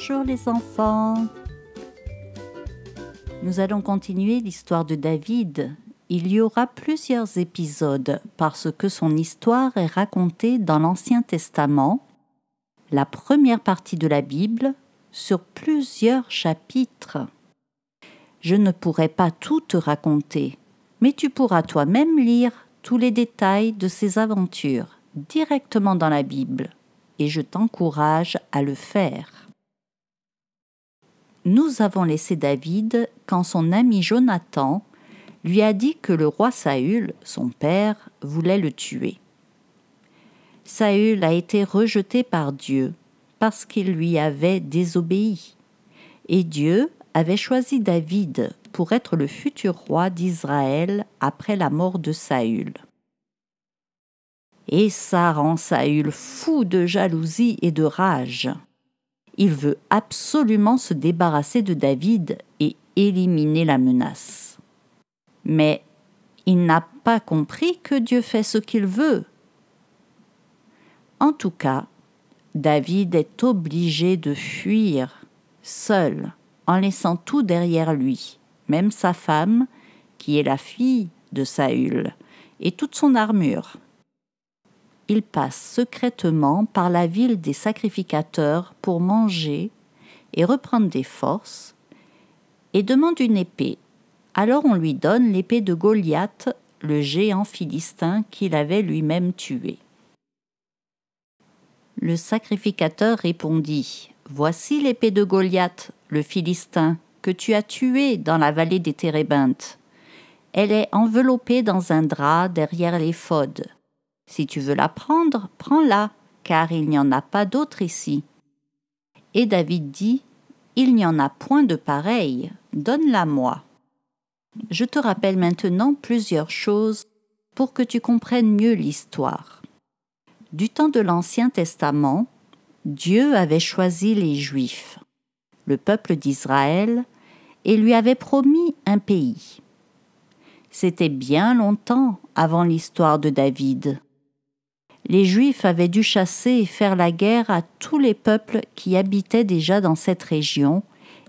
Bonjour les enfants. Nous allons continuer l'histoire de David. Il y aura plusieurs épisodes parce que son histoire est racontée dans l'Ancien Testament, la première partie de la Bible, sur plusieurs chapitres. Je ne pourrai pas tout te raconter, mais tu pourras toi-même lire tous les détails de ses aventures directement dans la Bible, et je t'encourage à le faire nous avons laissé David quand son ami Jonathan lui a dit que le roi Saül, son père, voulait le tuer. Saül a été rejeté par Dieu parce qu'il lui avait désobéi, et Dieu avait choisi David pour être le futur roi d'Israël après la mort de Saül. Et ça rend Saül fou de jalousie et de rage. Il veut absolument se débarrasser de David et éliminer la menace. Mais il n'a pas compris que Dieu fait ce qu'il veut. En tout cas, David est obligé de fuir, seul, en laissant tout derrière lui, même sa femme, qui est la fille de Saül, et toute son armure il passe secrètement par la ville des sacrificateurs pour manger et reprendre des forces, et demande une épée. Alors on lui donne l'épée de Goliath, le géant philistin qu'il avait lui-même tué. Le sacrificateur répondit Voici l'épée de Goliath, le Philistin, que tu as tué dans la vallée des Térébintes. Elle est enveloppée dans un drap derrière les si tu veux la prendre, prends-la, car il n'y en a pas d'autre ici. Et David dit, Il n'y en a point de pareil, donne-la-moi. Je te rappelle maintenant plusieurs choses pour que tu comprennes mieux l'histoire. Du temps de l'Ancien Testament, Dieu avait choisi les Juifs, le peuple d'Israël, et lui avait promis un pays. C'était bien longtemps avant l'histoire de David les Juifs avaient dû chasser et faire la guerre à tous les peuples qui habitaient déjà dans cette région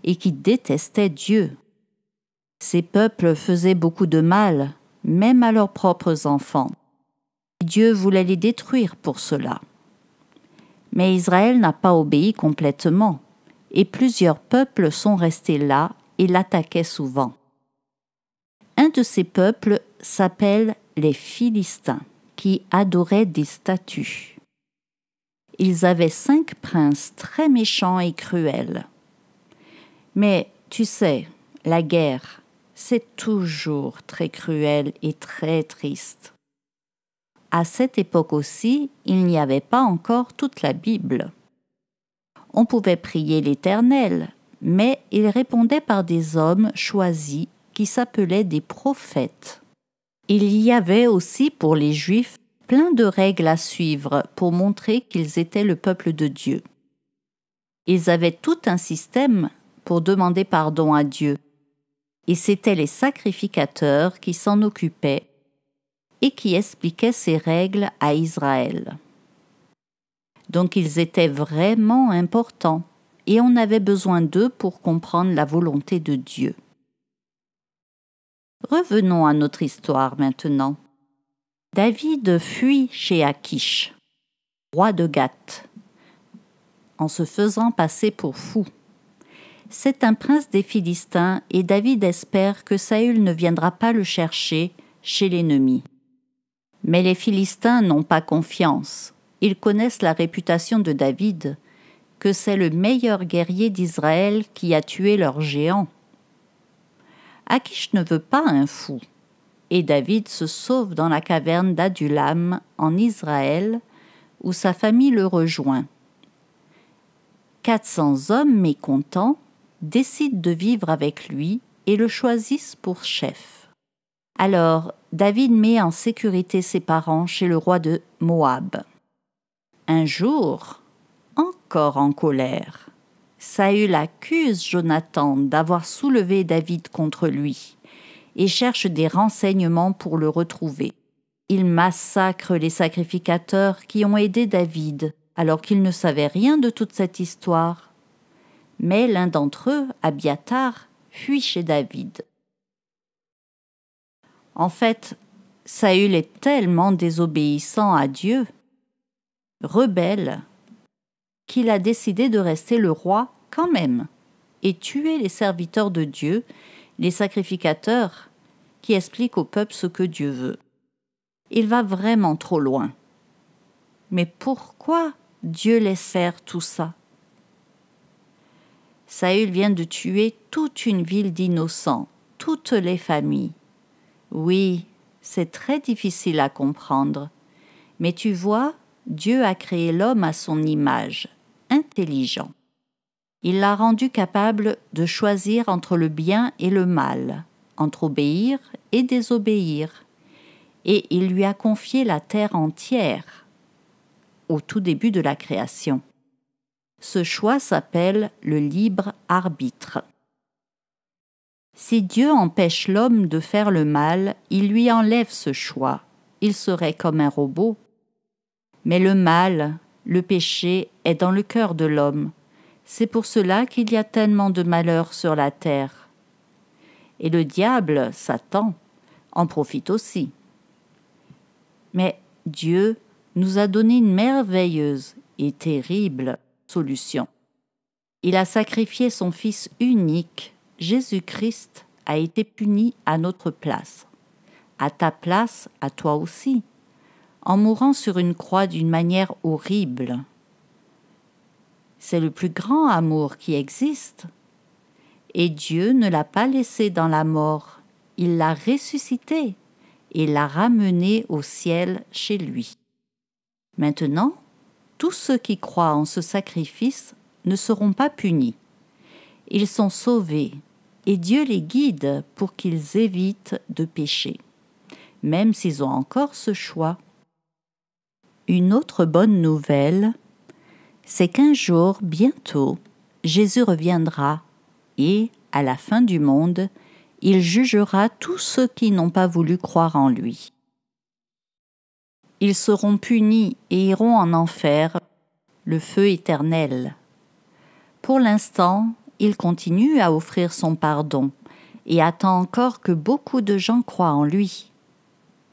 et qui détestaient Dieu. Ces peuples faisaient beaucoup de mal, même à leurs propres enfants. Dieu voulait les détruire pour cela. Mais Israël n'a pas obéi complètement, et plusieurs peuples sont restés là et l'attaquaient souvent. Un de ces peuples s'appelle les Philistins qui adoraient des statues. Ils avaient cinq princes très méchants et cruels. Mais tu sais, la guerre, c'est toujours très cruel et très triste. À cette époque aussi, il n'y avait pas encore toute la Bible. On pouvait prier l'Éternel, mais il répondait par des hommes choisis qui s'appelaient des prophètes. Il y avait aussi pour les Juifs plein de règles à suivre pour montrer qu'ils étaient le peuple de Dieu. Ils avaient tout un système pour demander pardon à Dieu, et c'étaient les sacrificateurs qui s'en occupaient et qui expliquaient ces règles à Israël. Donc ils étaient vraiment importants, et on avait besoin d'eux pour comprendre la volonté de Dieu. Revenons à notre histoire maintenant. David fuit chez Achish, roi de Gath, en se faisant passer pour fou. C'est un prince des Philistins et David espère que Saül ne viendra pas le chercher chez l'ennemi. Mais les Philistins n'ont pas confiance. Ils connaissent la réputation de David, que c'est le meilleur guerrier d'Israël qui a tué leur géant. Akish ne veut pas un fou. Et David se sauve dans la caverne d'Adulam en Israël, où sa famille le rejoint. 400 hommes mécontents décident de vivre avec lui et le choisissent pour chef. Alors David met en sécurité ses parents chez le roi de Moab. Un jour, encore en colère, Saül accuse Jonathan d'avoir soulevé David contre lui et cherche des renseignements pour le retrouver. Il massacre les sacrificateurs qui ont aidé David alors qu'il ne savait rien de toute cette histoire. Mais l'un d'entre eux, Abiatar, fuit chez David. En fait, Saül est tellement désobéissant à Dieu, rebelle, qu'il a décidé de rester le roi quand même, et tuer les serviteurs de Dieu, les sacrificateurs, qui expliquent au peuple ce que Dieu veut. Il va vraiment trop loin. Mais pourquoi Dieu laisse faire tout ça Saül vient de tuer toute une ville d'innocents, toutes les familles. Oui, c'est très difficile à comprendre. Mais tu vois, Dieu a créé l'homme à son image intelligent. Il l'a rendu capable de choisir entre le bien et le mal, entre obéir et désobéir, et il lui a confié la terre entière au tout début de la création. Ce choix s'appelle le libre arbitre. Si Dieu empêche l'homme de faire le mal, il lui enlève ce choix. Il serait comme un robot. Mais le mal, le péché est dans le cœur de l'homme. C'est pour cela qu'il y a tellement de malheurs sur la terre. Et le diable, Satan, en profite aussi. Mais Dieu nous a donné une merveilleuse et terrible solution. Il a sacrifié son Fils unique, Jésus-Christ a été puni à notre place. À ta place, à toi aussi, en mourant sur une croix d'une manière horrible. C'est le plus grand amour qui existe. Et Dieu ne l'a pas laissé dans la mort, il l'a ressuscité et l'a ramené au ciel chez lui. Maintenant, tous ceux qui croient en ce sacrifice ne seront pas punis. Ils sont sauvés et Dieu les guide pour qu'ils évitent de pécher, même s'ils ont encore ce choix une autre bonne nouvelle, c'est qu'un jour, bientôt, Jésus reviendra et, à la fin du monde, il jugera tous ceux qui n'ont pas voulu croire en lui. Ils seront punis et iront en enfer, le feu éternel. Pour l'instant, il continue à offrir son pardon et attend encore que beaucoup de gens croient en lui.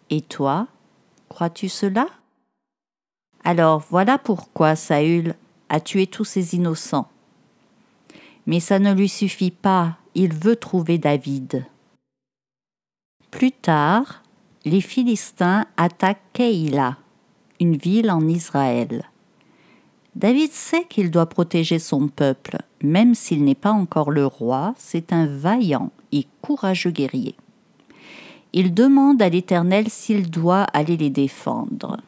Et toi, crois-tu cela alors voilà pourquoi Saül a tué tous ses innocents. Mais ça ne lui suffit pas, il veut trouver David. Plus tard, les Philistins attaquent Keïla, une ville en Israël. David sait qu'il doit protéger son peuple, même s'il n'est pas encore le roi, c'est un vaillant et courageux guerrier. Il demande à l'Éternel s'il doit aller les défendre.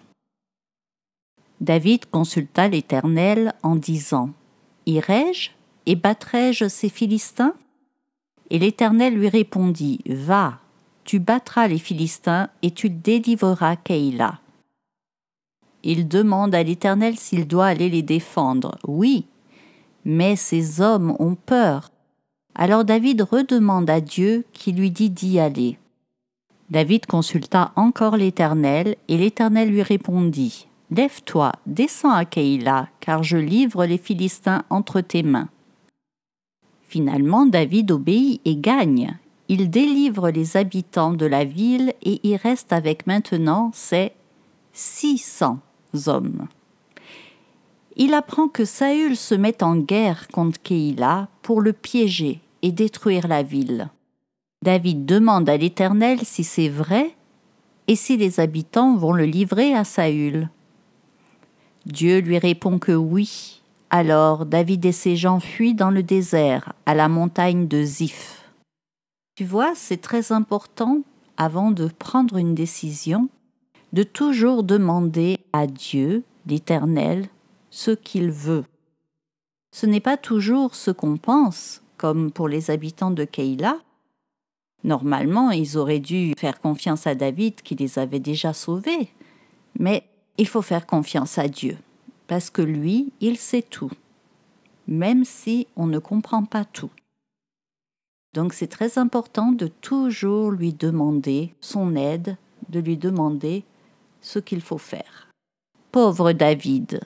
David consulta l'Éternel en disant Irai-je et battrai-je ces Philistins Et l'Éternel lui répondit Va, tu battras les Philistins et tu délivreras Keïla. Il demande à l'Éternel s'il doit aller les défendre. Oui, mais ces hommes ont peur. Alors David redemande à Dieu qui lui dit d'y aller. David consulta encore l'Éternel, et l'Éternel lui répondit Lève-toi, descends à Keïla, car je livre les Philistins entre tes mains. Finalement, David obéit et gagne. Il délivre les habitants de la ville et y reste avec maintenant ses 600 hommes. Il apprend que Saül se met en guerre contre Keïla pour le piéger et détruire la ville. David demande à l'Éternel si c'est vrai et si les habitants vont le livrer à Saül. Dieu lui répond que oui. Alors David et ses gens fuient dans le désert, à la montagne de Ziph. Tu vois, c'est très important, avant de prendre une décision, de toujours demander à Dieu, l'Éternel, ce qu'il veut. Ce n'est pas toujours ce qu'on pense, comme pour les habitants de Keïla. Normalement, ils auraient dû faire confiance à David qui les avait déjà sauvés. Mais il faut faire confiance à Dieu, parce que lui, il sait tout, même si on ne comprend pas tout. Donc c'est très important de toujours lui demander son aide, de lui demander ce qu'il faut faire. Pauvre David,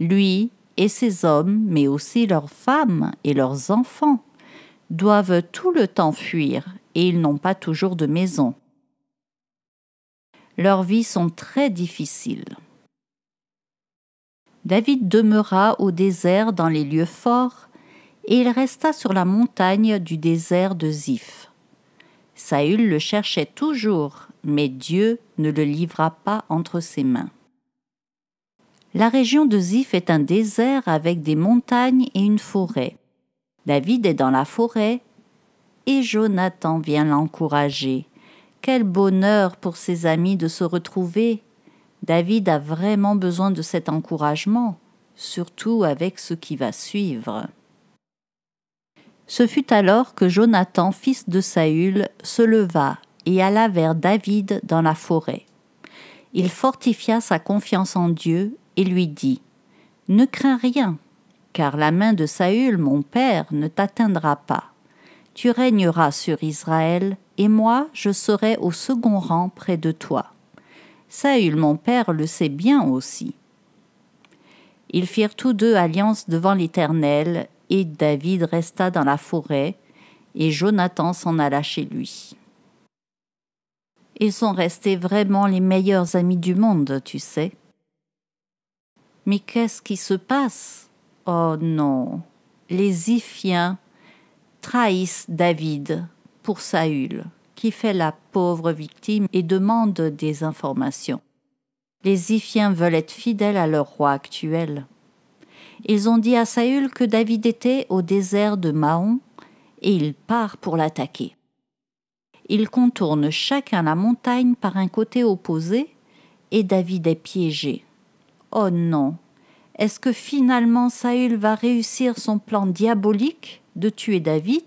lui et ses hommes, mais aussi leurs femmes et leurs enfants, doivent tout le temps fuir et ils n'ont pas toujours de maison. Leurs vies sont très difficiles. David demeura au désert dans les lieux forts, et il resta sur la montagne du désert de Ziph. Saül le cherchait toujours, mais Dieu ne le livra pas entre ses mains. La région de Ziph est un désert avec des montagnes et une forêt. David est dans la forêt et Jonathan vient l'encourager. Quel bonheur pour ses amis de se retrouver. David a vraiment besoin de cet encouragement, surtout avec ce qui va suivre. Ce fut alors que Jonathan, fils de Saül, se leva et alla vers David dans la forêt. Il fortifia sa confiance en Dieu et lui dit Ne crains rien, car la main de Saül, mon père, ne t'atteindra pas. Tu régneras sur Israël et moi je serai au second rang près de toi. Saül mon père le sait bien aussi. Ils firent tous deux alliance devant l'Éternel, et David resta dans la forêt, et Jonathan s'en alla chez lui. Ils sont restés vraiment les meilleurs amis du monde, tu sais. Mais qu'est-ce qui se passe Oh non, les Iphiens trahissent David pour Saül, qui fait la pauvre victime et demande des informations. Les Iphiens veulent être fidèles à leur roi actuel. Ils ont dit à Saül que David était au désert de Mahon et il part pour l'attaquer. Ils contournent chacun la montagne par un côté opposé et David est piégé. Oh non Est-ce que finalement Saül va réussir son plan diabolique de tuer David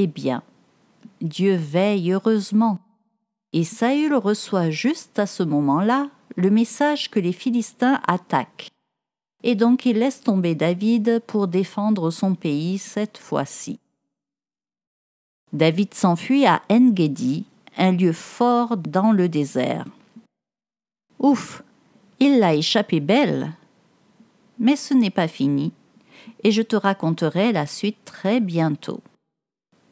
eh bien, Dieu veille heureusement. Et Saül reçoit juste à ce moment-là le message que les Philistins attaquent. Et donc il laisse tomber David pour défendre son pays cette fois-ci. David s'enfuit à Engedi, un lieu fort dans le désert. Ouf, il l'a échappé belle. Mais ce n'est pas fini, et je te raconterai la suite très bientôt.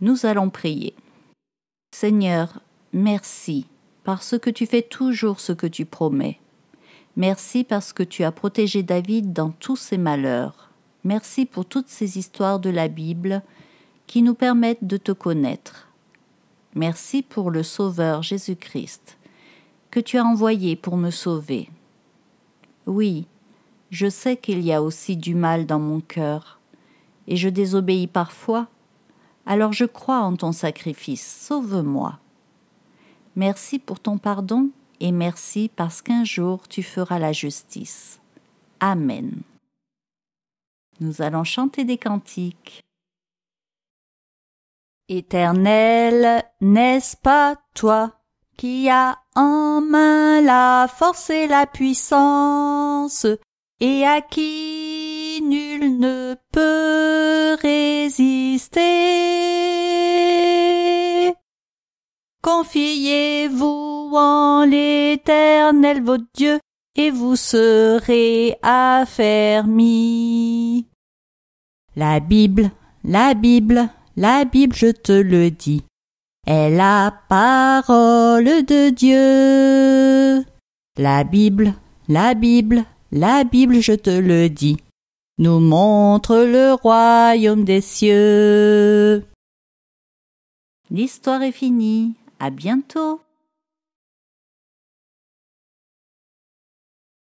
Nous allons prier. Seigneur, merci parce que tu fais toujours ce que tu promets. Merci parce que tu as protégé David dans tous ses malheurs. Merci pour toutes ces histoires de la Bible qui nous permettent de te connaître. Merci pour le Sauveur Jésus-Christ que tu as envoyé pour me sauver. Oui, je sais qu'il y a aussi du mal dans mon cœur, et je désobéis parfois, alors je crois en ton sacrifice, sauve-moi. Merci pour ton pardon et merci parce qu'un jour tu feras la justice. Amen. Nous allons chanter des cantiques. Éternel, n'est-ce pas toi qui as en main la force et la puissance et à qui nul ne peut résister. Confiez-vous en l'Éternel votre Dieu, et vous serez affermis. La Bible, la Bible, la Bible, je te le dis, est la parole de Dieu. La Bible, la Bible, la Bible, je te le dis, nous montre le royaume des cieux. L'histoire est finie. À bientôt.